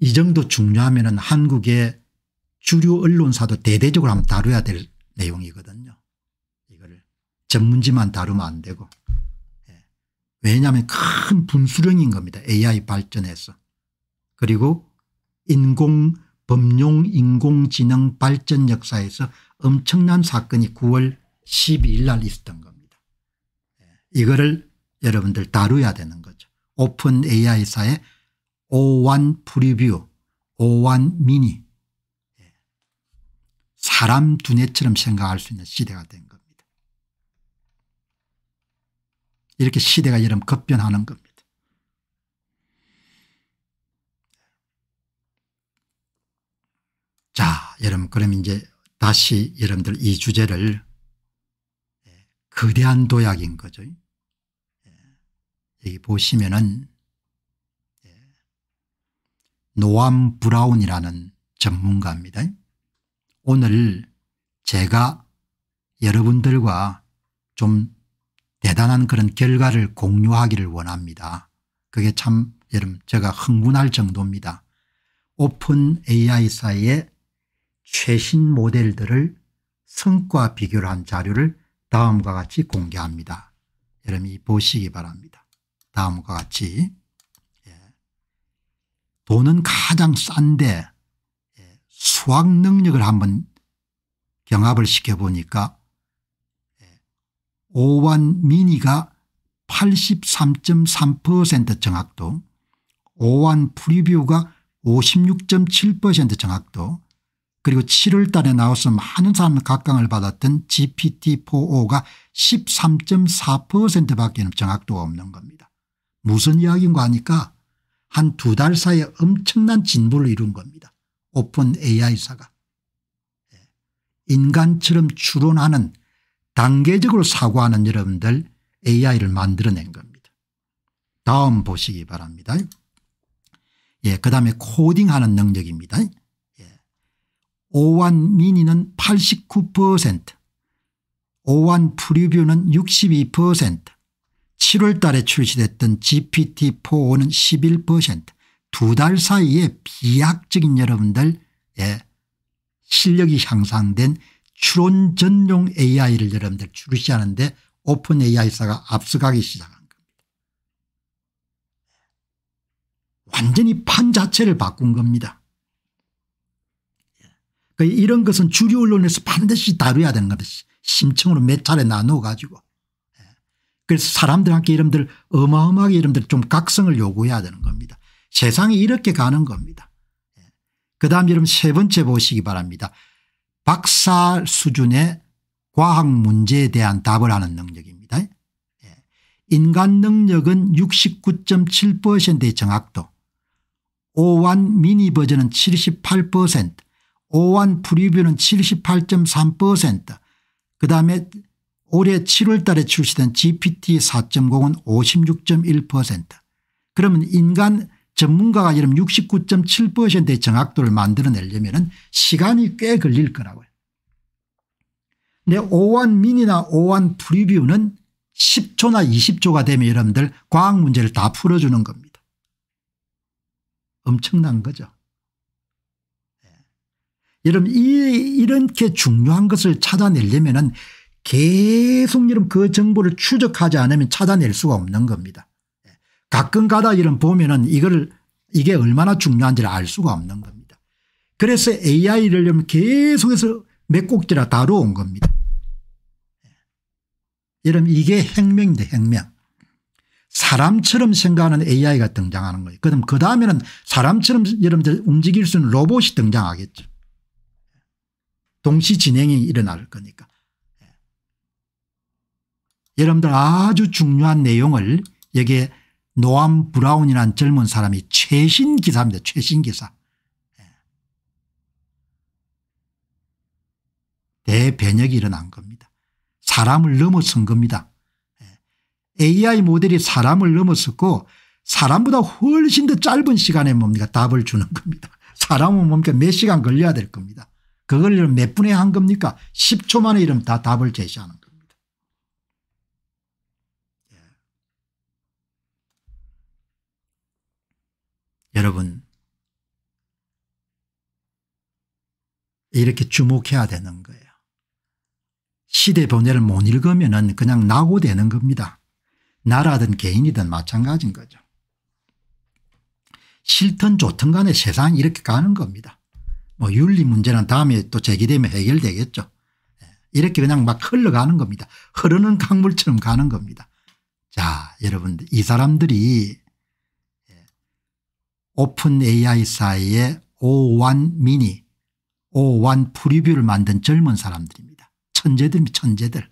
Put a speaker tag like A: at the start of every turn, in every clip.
A: 이 정도 중요하면 한국의 주류 언론사도 대대적으로 한번 다뤄야 될 내용이거든요. 이거를 전문지만 다루면 안 되고. 예. 왜냐하면 큰 분수령인 겁니다. AI 발전에서. 그리고 인공 범용 인공지능 발전 역사에서 엄청난 사건이 9월 12일 날 있었던 겁니다. 예. 이거를 여러분들 다뤄야 되는 거죠. 오픈 AI사의 오1 프리뷰, 오1 미니 예. 사람 두뇌처럼 생각할 수 있는 시대가 된 겁니다. 이렇게 시대가 이런 급변하는 겁니다. 자, 여러분 그럼 이제 다시 여러분들 이 주제를 예, 거대한 도약인 거죠. 예. 여기 보시면은 노암 브라운이라는 전문가입니다. 오늘 제가 여러분들과 좀 대단한 그런 결과를 공유하기를 원합니다. 그게 참 여러분 제가 흥분할 정도입니다. 오픈 AI사의 최신 모델들을 성과 비교를 한 자료를 다음과 같이 공개합니다. 여러분이 보시기 바랍니다. 다음과 같이 돈은 가장 싼데 예, 수학 능력을 한번 경합을 시켜보니까 예, 오완 미니가 83.3% 정확도 오완 프리뷰가 56.7% 정확도 그리고 7월 달에 나왔음 많은 사람 각광을 받았던 GPT-4O가 13.4% 밖에 정확도가 없는 겁니다. 무슨 이야기인가 하니까 한두달 사이에 엄청난 진보를 이룬 겁니다. 오픈 AI사가. 예. 인간처럼 추론하는 단계적으로 사고하는 여러분들 AI를 만들어낸 겁니다. 다음 보시기 바랍니다. 예, 그 다음에 코딩하는 능력입니다. 예. 오완 미니는 89% 오완 프리뷰는 62% 7월 달에 출시됐던 GPT-4는 11%두 달 사이에 비약적인 여러분들 예, 실력이 향상된 추론 전용 AI를 여러분들 출시하는데 오픈 AI사가 앞서가기 시작한 겁니다. 완전히 판 자체를 바꾼 겁니다. 그러니까 이런 것은 주류 언론에서 반드시 다뤄야 되는 겁니다. 심층으로 몇 차례 나누어 가지고. 그래서 사람들한테 이름들 어마어마하게 이름들 좀 각성을 요구해야 되는 겁니다. 세상이 이렇게 가는 겁니다. 예. 그 다음 여러분 세 번째 보시기 바랍니다. 박사 수준의 과학 문제에 대한 답을 하는 능력입니다. 예. 인간 능력은 69.7%의 정확도 오완 미니 버전은 78% 오완 프리뷰는 78.3%그 다음에 올해 7월 달에 출시된 GPT-4.0은 56.1% 그러면 인간 전문가가 이름 69.7%의 정확도를 만들어내려면 시간이 꽤 걸릴 거라고요. 내 오한 미니나 오한 프리뷰는 10초나 20초가 되면 여러분들 과학 문제를 다 풀어주는 겁니다. 엄청난 거죠. 예. 여러분 이, 이렇게 중요한 것을 찾아내려면 계속 이런 그 정보를 추적하지 않으면 찾아낼 수가 없는 겁니다. 예. 가끔가다 이런 보면은 이걸 이게 얼마나 중요한지를 알 수가 없는 겁니다. 그래서 AI를 계속해서 몇꼭지라 다루온 겁니다. 예. 여러분 이게 혁명인데 혁명. 사람처럼 생각하는 AI가 등장하는 거예요. 그럼 그 다음에는 사람처럼 여러분들 움직일 수 있는 로봇이 등장하겠죠. 동시 진행이 일어날 거니까. 여러분들 아주 중요한 내용을 여기에 노암 브라운이라는 젊은 사람이 최신 기사입니다. 최신 기사. 예. 대변역이 일어난 겁니다. 사람을 넘어선 겁니다. AI 예. 모델이 사람을 넘어섰고 사람보다 훨씬 더 짧은 시간에 뭡니까 답을 주는 겁니다. 사람은 뭡니까 몇 시간 걸려야 될 겁니다. 그걸 몇 분에 한 겁니까 10초 만에 이러면 다 답을 제시하는 겁니다. 여러분, 이렇게 주목해야 되는 거예요. 시대 번뇌를 못 읽으면 그냥 낙오되는 겁니다. 나라든 개인이든 마찬가지인 거죠. 싫든 좋든 간에 세상이 이렇게 가는 겁니다. 뭐 윤리 문제는 다음에 또 제기되면 해결되겠죠. 예, 이렇게 그냥 막 흘러가는 겁니다. 흐르는 강물처럼 가는 겁니다. 자 여러분들 이 사람들이 오픈 AI사의 이 O1 미니 O1 프리뷰를 만든 젊은 사람들입니다. 천재들입니다. 천재들.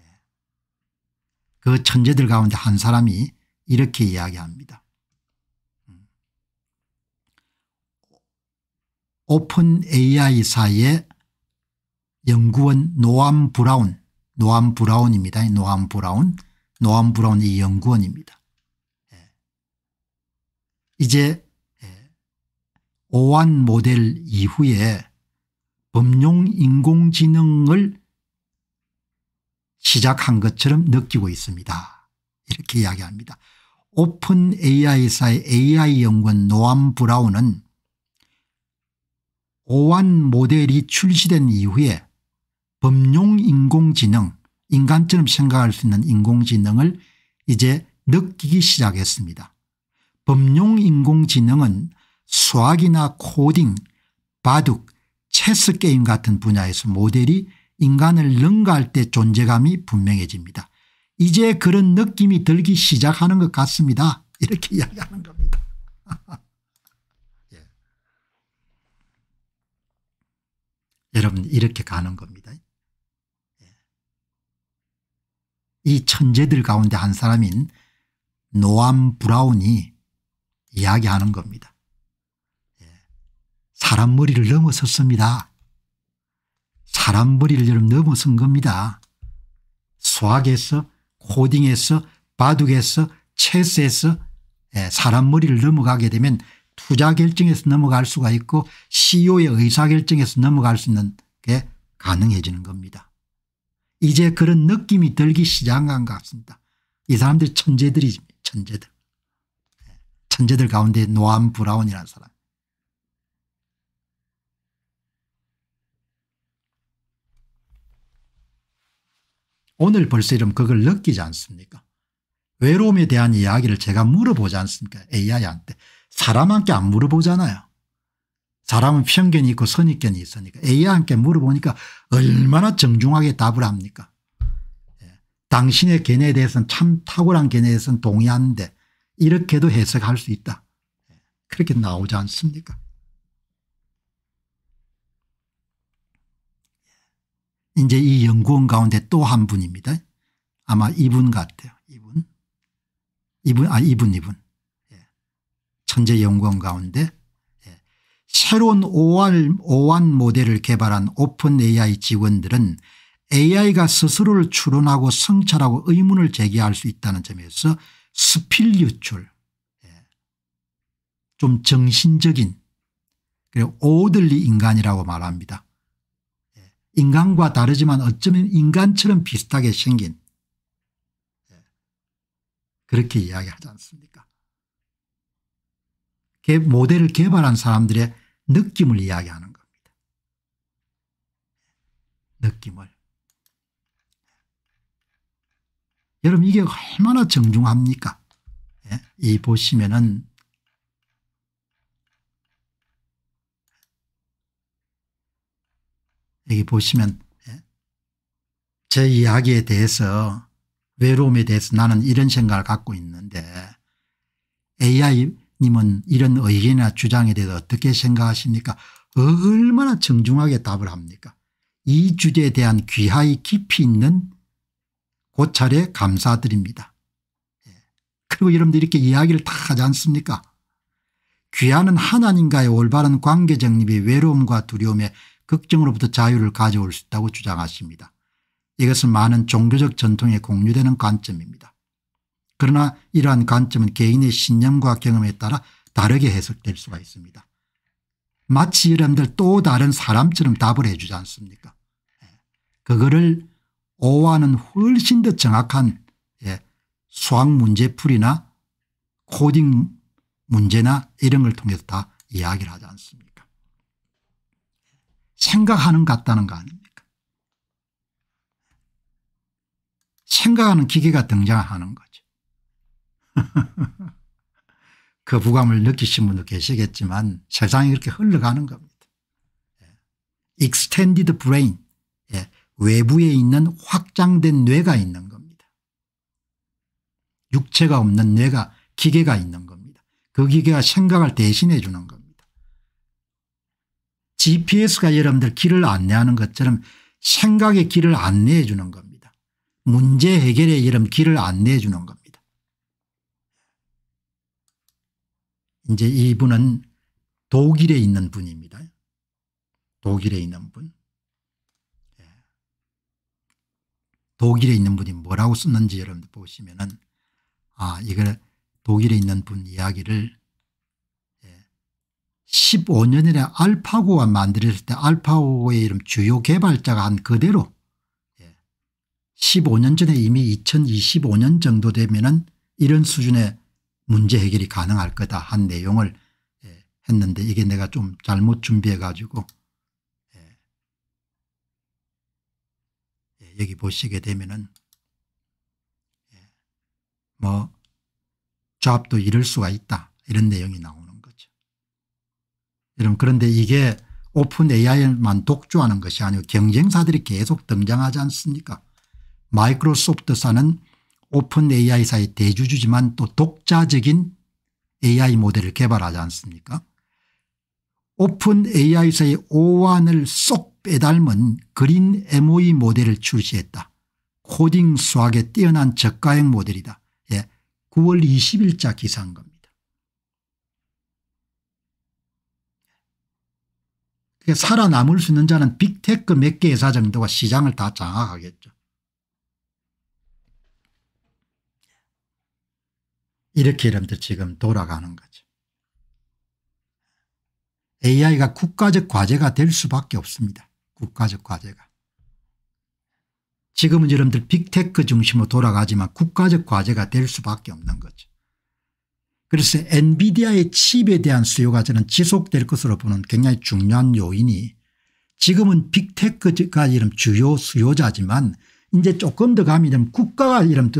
A: 예. 그 천재들 가운데 한 사람이 이렇게 이야기합니다. 음. 오픈 AI사의 연구원 노암 브라운, 노암 브라운입니다. 노암 브라운, 노암 브라운 이 연구원입니다. 이제 예, 오한 모델 이후에 범용 인공지능을 시작한 것처럼 느끼고 있습니다. 이렇게 이야기합니다. 오픈 AI사의 AI 연구원 노암 브라운은 오한 모델이 출시된 이후에 범용 인공지능 인간처럼 생각할 수 있는 인공지능을 이제 느끼기 시작했습니다. 범용 인공지능은 수학이나 코딩, 바둑, 체스 게임 같은 분야에서 모델이 인간을 능가할 때 존재감이 분명해집니다. 이제 그런 느낌이 들기 시작하는 것 같습니다. 이렇게 이야기하는 겁니다. 예. 여러분 이렇게 가는 겁니다. 예. 이 천재들 가운데 한 사람인 노암 브라운이 이야기하는 겁니다. 예. 사람 머리를 넘어섰습니다. 사람 머리를 넘어선 겁니다. 수학에서 코딩에서 바둑에서 체스에서 예, 사람 머리를 넘어가게 되면 투자 결정에서 넘어갈 수가 있고 CEO의 의사 결정에서 넘어갈 수 있는 게 가능해지는 겁니다. 이제 그런 느낌이 들기 시작한 것 같습니다. 이 사람들이 천재들이 천재들. 천재들 가운데 노암 브라운이라는 사람. 오늘 벌써 이러면 그걸 느끼지 않습니까? 외로움에 대한 이야기를 제가 물어보지 않습니까? AI한테. 사람한테 안 물어보잖아요. 사람은 편견이 있고 선입견이 있으니까 AI한테 물어보니까 얼마나 정중하게 답을 합니까? 예. 당신의 견해에 대해서는 참 탁월한 견해에선 동의하는데 이렇게도 해석할 수 있다. 그렇게 나오지 않습니까? 이제 이 연구원 가운데 또 한 분입니다. 아마 이분 같아요. 이분. 이분, 아, 이분, 이분. 예. 천재 연구원 가운데 예. 새로운 오한, 오한 모델을 개발한 오픈 AI 직원들은 AI가 스스로를 추론하고 성찰하고 의문을 제기할 수 있다는 점에서 스필 유출 예. 좀 정신적인 그리고 오들리 인간이라고 말합니다. 예. 인간과 다르지만 어쩌면 인간처럼 비슷하게 생긴 예. 그렇게 이야기하지 않습니까 모델을 개발한 사람들의 느낌을 이야기하는 겁니다. 느낌을. 여러분 이게 얼마나 정중합니까? 예? 이 보시면은 여기 보시면 예? 제 이야기에 대해서 외로움에 대해서 나는 이런 생각을 갖고 있는데 AI님은 이런 의견이나 주장에 대해서 어떻게 생각하십니까? 얼마나 정중하게 답을 합니까? 이 주제에 대한 귀하의 깊이 있는 고찰에 그 감사드립니다. 예. 그리고 여러분들 이렇게 이야기를 다 하지 않습니까 귀하는 하나님과의 올바른 관계 정립이 외로움과 두려움에 걱정으로부터 자유를 가져올 수 있다고 주장하십니다. 이것은 많은 종교적 전통에 공유되는 관점입니다. 그러나 이러한 관점은 개인의 신념과 경험에 따라 다르게 해석될 수가 있습니다. 마치 여러분들 또 다른 사람처럼 답을 해주지 않습니까 예. 그거를 고와는 훨씬 더 정확한 예, 수학 문제풀이나 코딩 문제나 이런 걸 통해서 다 이야기를 하지 않습니까 생각하는 같다는 거 아닙니까 생각하는 기계가 등장하는 거죠 그부감을 느끼신 분도 계시겠지만 세상이 이렇게 흘러가는 겁니다 익스텐디드 예. 브레인 외부에 있는 확장된 뇌가 있는 겁니다. 육체가 없는 뇌가 기계가 있는 겁니다. 그 기계가 생각을 대신해 주는 겁니다. GPS가 여러분들 길을 안내하는 것처럼 생각의 길을 안내해 주는 겁니다. 문제 해결의 여름 길을 안내해 주는 겁니다. 이제 이분은 독일에 있는 분입니다. 독일에 있는 분. 독일에 있는 분이 뭐라고 썼는지 여러분 들 보시면은 아 이걸 독일에 있는 분 이야기를 예. 15년이나 알파고가 만들었을 때 알파고의 이름 주요 개발자가 한 그대로 예. 15년 전에 이미 2025년 정도 되면은 이런 수준의 문제 해결이 가능할 거다 한 내용을 예. 했는데 이게 내가 좀 잘못 준비해 가지고 여기 보시게 되면은 예, 뭐 조합도 이룰 수가 있다 이런 내용이 나오는 거죠. 여러분 그런데 이게 오픈 AI만 독주하는 것이 아니고 경쟁사들이 계속 등장하지 않습니까 마이크로소프트사는 오픈 AI사의 대주주지만 또 독자적인 AI 모델을 개발하지 않습니까 오픈 AI사의 오한을 쏙 빼닮은 그린 MOE 모델을 출시했다. 코딩 수학에 뛰어난 저가형 모델이다. 예, 9월 20일자 기사인 겁니다. 살아남을 수 있는 자는 빅테크 몇개 회사 정도가 시장을 다 장악하겠죠. 이렇게 여러분들 지금 돌아가는 거죠. AI가 국가적 과제가 될 수밖에 없습니다. 국가적 과제가. 지금은 여러분들 빅테크 중심으로 돌아가지만 국가적 과제가 될 수밖에 없는 거죠. 그래서 엔비디아의 칩에 대한 수요가 저는 지속될 것으로 보는 굉장히 중요한 요인이 지금은 빅테크가 이름 주요 수요자지만 이제 조금 더 가면 이름 국가가 이름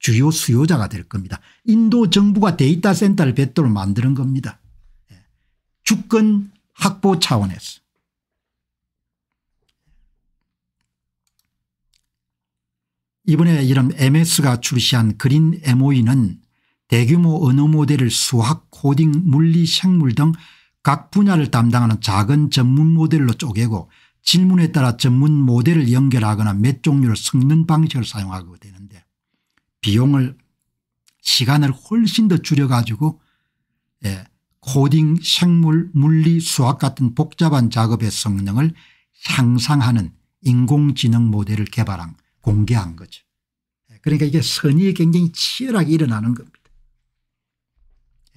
A: 주요 수요자가 될 겁니다. 인도 정부가 데이터 센터를 별도로 만드는 겁니다. 예. 주권 확보 차원에서. 이번에 이름 MS가 출시한 그린 MOE는 대규모 언어 모델을 수학, 코딩, 물리, 생물 등 각 분야를 담당하는 작은 전문 모델로 쪼개고 질문에 따라 전문 모델을 연결하거나 몇 종류를 섞는 방식을 사용하게 되는데 비용을 시간을 훨씬 더 줄여가지고 예, 코딩, 생물, 물리, 수학 같은 복잡한 작업의 성능을 향상하는 인공지능 모델을 개발한 공개한 거죠. 예, 그러니까 이게 선의에 굉장히 치열하게 일어나는 겁니다.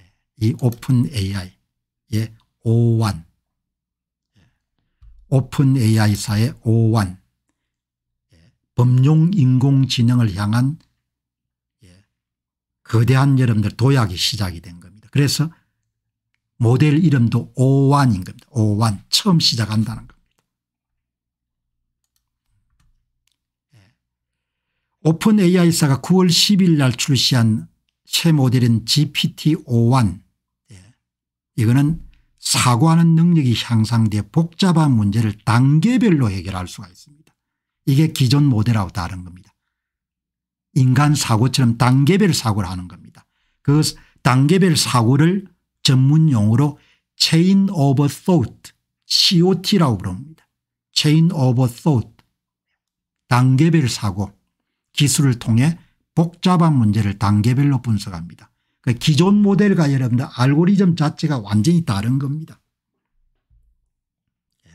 A: 예, 이 오픈 AI의 O1 예, 오픈 AI사의 O1 범용 인공지능을 향한 거대한 여러분들 도약이 시작이 된 겁니다. 그래서 모델 이름도 O1인 겁니다. O1 처음 시작한다는 겁니다. 오픈 AI사가 9월 10일 날 출시한 새 모델인 GPT-51 이거는 사고하는 능력이 향상돼 복잡한 문제를 단계별로 해결할 수가 있습니다. 이게 기존 모델하고 다른 겁니다. 인간 사고처럼 단계별 사고를 하는 겁니다. 그 단계별 사고를 전문 용어로 chain of thought COT라고 부릅니다. chain of thought 단계별 사고 기술을 통해 복잡한 문제를 단계별로 분석합니다. 그 기존 모델과 여러분들 알고리즘 자체가 완전히 다른 겁니다. 예.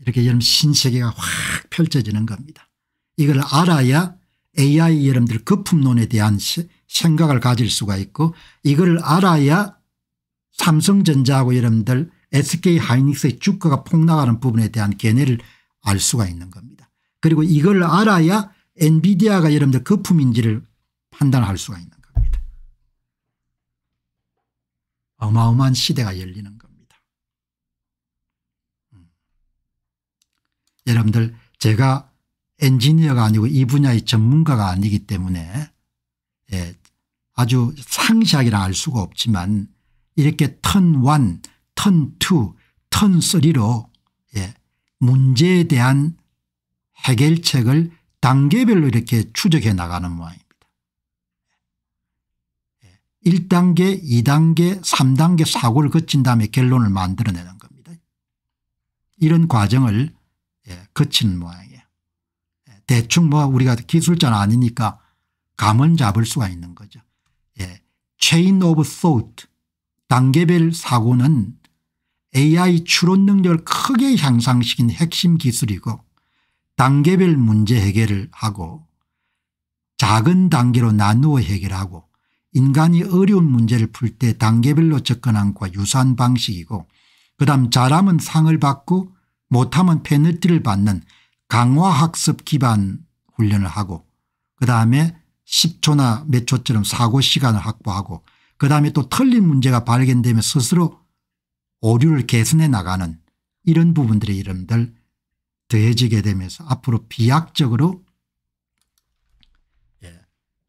A: 이렇게 여러분 신세계가 확 펼쳐지는 겁니다. 이걸 알아야 AI 여러분들 거품론에 대한 생각을 가질 수가 있고 이걸 알아야 삼성전자하고 여러분들 SK 하이닉스의 주가가 폭락하는 부분에 대한 견해를 알 수가 있는 겁니다. 그리고 이걸 알아야 엔비디아가 여러분들 거품인지를 판단할 수가 있는 겁니다. 어마어마한 시대가 열리는 겁니다. 음. 여러분들 제가 엔지니어가 아니고 이 분야의 전문가가 아니기 때문에 예, 아주 상세하게는 알 수가 없지만 이렇게 턴1 턴2, 턴3로 예, 문제에 대한 해결책을 단계별로 이렇게 추적해 나가는 모양입니다. 1단계, 예, 2단계, 3단계 사고를 거친 다음에 결론을 만들어내는 겁니다. 이런 과정을 예, 거치는 모양이에요. 예, 대충 뭐 우리가 기술자는 아니니까 감은 잡을 수가 있는 거죠. 예. chain of thought 단계별 사고는 AI 추론 능력을 크게 향상시킨 핵심 기술이고 단계별 문제 해결을 하고 작은 단계로 나누어 해결하고 인간이 어려운 문제를 풀 때 단계별로 접근한과 것 유사한 방식이고 그다음 잘하면 상을 받고 못하면 페널티를 받는 강화학습 기반 훈련을 하고 그다음에 10초나 몇 초처럼 사고 시간을 확보하고 그다음에 또 틀린 문제가 발견되면 스스로 오류를 개선해 나가는 이런 부분들의 이름들 더해지게 되면서 앞으로 비약적으로 예,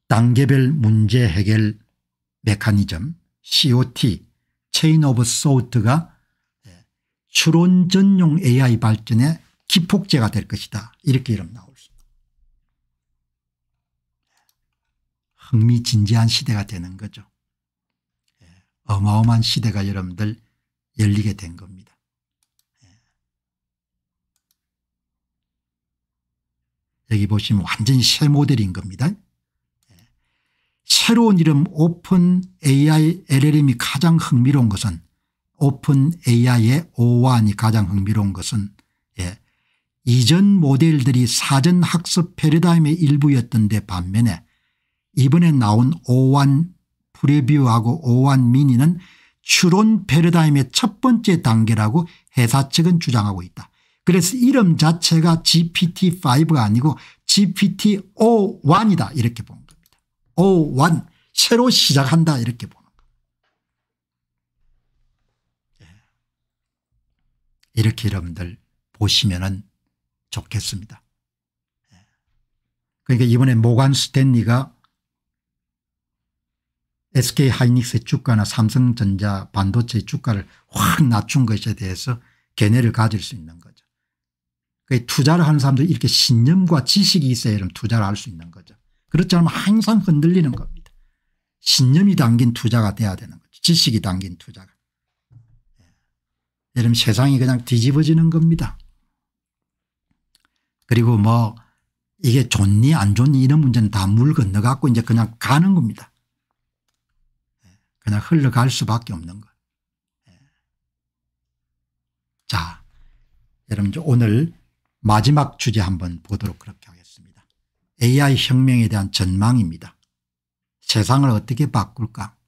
A: 단계별 문제 해결 메커니즘 COT 체인 오브 소트가 우 추론 전용 AI 발전의 기폭제가 될 것이다 이렇게 이름 나올수있다 흥미진진한 시대가 되는 거죠. 예, 어마어마한 시대가 여러분들 열리게 된 겁니다. 예. 여기 보시면 완전히 새 모델인 겁니다. 예. 새로운 이름 오픈 AI LLM이 가장 흥미로운 것은 오픈 AI의 오환이 가장 흥미로운 것은 예. 이전 모델들이 사전 학습 패러다임의 일부였던 데 반면에 이번에 나온 오완 프리뷰하고 오완 미니는 추론 패러다임의 첫 번째 단계라고 회사 측은 주장하고 있다. 그래서 이름 자체가 GPT-5가 아니고 GPT-O1이다 이렇게 보 겁니다. O1 새로 시작한다 이렇게 보는 겁니다. 예. 이렇게 여러분들 보시면 좋겠습니다. 예. 그러니까 이번에 모간 스탠리가 SK 하이닉스의 주가나 삼성전자 반도체의 주가를 확 낮춘 것에 대해서 견해를 가질 수 있는 거죠. 투자를 하는 사람들 이렇게 신념과 지식이 있어야 투자를 할 수 있는 거죠. 그렇지 않으면 항상 흔들리는 겁니다. 신념이 담긴 투자가 돼야 되는 거죠. 지식이 담긴 투자가. 여러분 예. 세상이 그냥 뒤집어지는 겁니다. 그리고 뭐 이게 좋니 안 좋니 이런 문제는 다 물 건너갖고 이제 그냥 가는 겁니다. 그냥 흘러갈 수밖에 없는 거예요. 자, 여러분 오늘 마지막 주제 한번 보도록 그렇게 하겠습니다. AI 혁명에 대한 전망입니다. 세상을 어떻게 바꿀까?